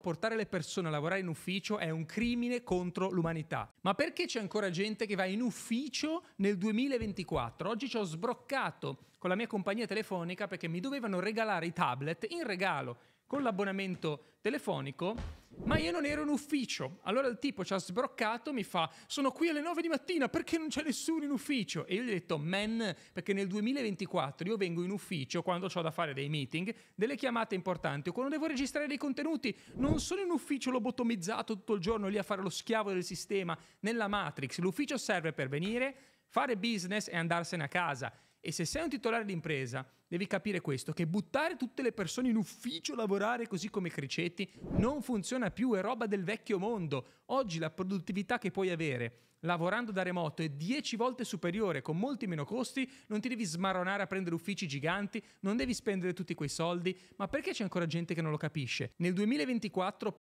Portare le persone a lavorare in ufficio è un crimine contro l'umanità. Ma perché c'è ancora gente che va in ufficio nel 2024? Oggi ci ho sbroccato con la mia compagnia telefonica perché mi dovevano regalare i tablet in regalo con l'abbonamento telefonico ma io non ero in ufficio. Allora il tipo ci ha sbroccato, mi fa: Sono qui alle 9 di mattina perché non c'è nessuno in ufficio. E io gli ho detto: Man, perché nel 2024 io vengo in ufficio quando ho da fare dei meeting, delle chiamate importanti o quando devo registrare dei contenuti. Non sono in ufficio lobotomizzato tutto il giorno lì a fare lo schiavo del sistema nella Matrix. L'ufficio serve per venire fare business e andarsene a casa. E se sei un titolare d'impresa, devi capire questo, che buttare tutte le persone in ufficio a lavorare così come cricetti non funziona più, è roba del vecchio mondo. Oggi la produttività che puoi avere lavorando da remoto è 10 volte superiore, con molti meno costi, non ti devi smarronare a prendere uffici giganti, non devi spendere tutti quei soldi, ma perché c'è ancora gente che non lo capisce? Nel 2024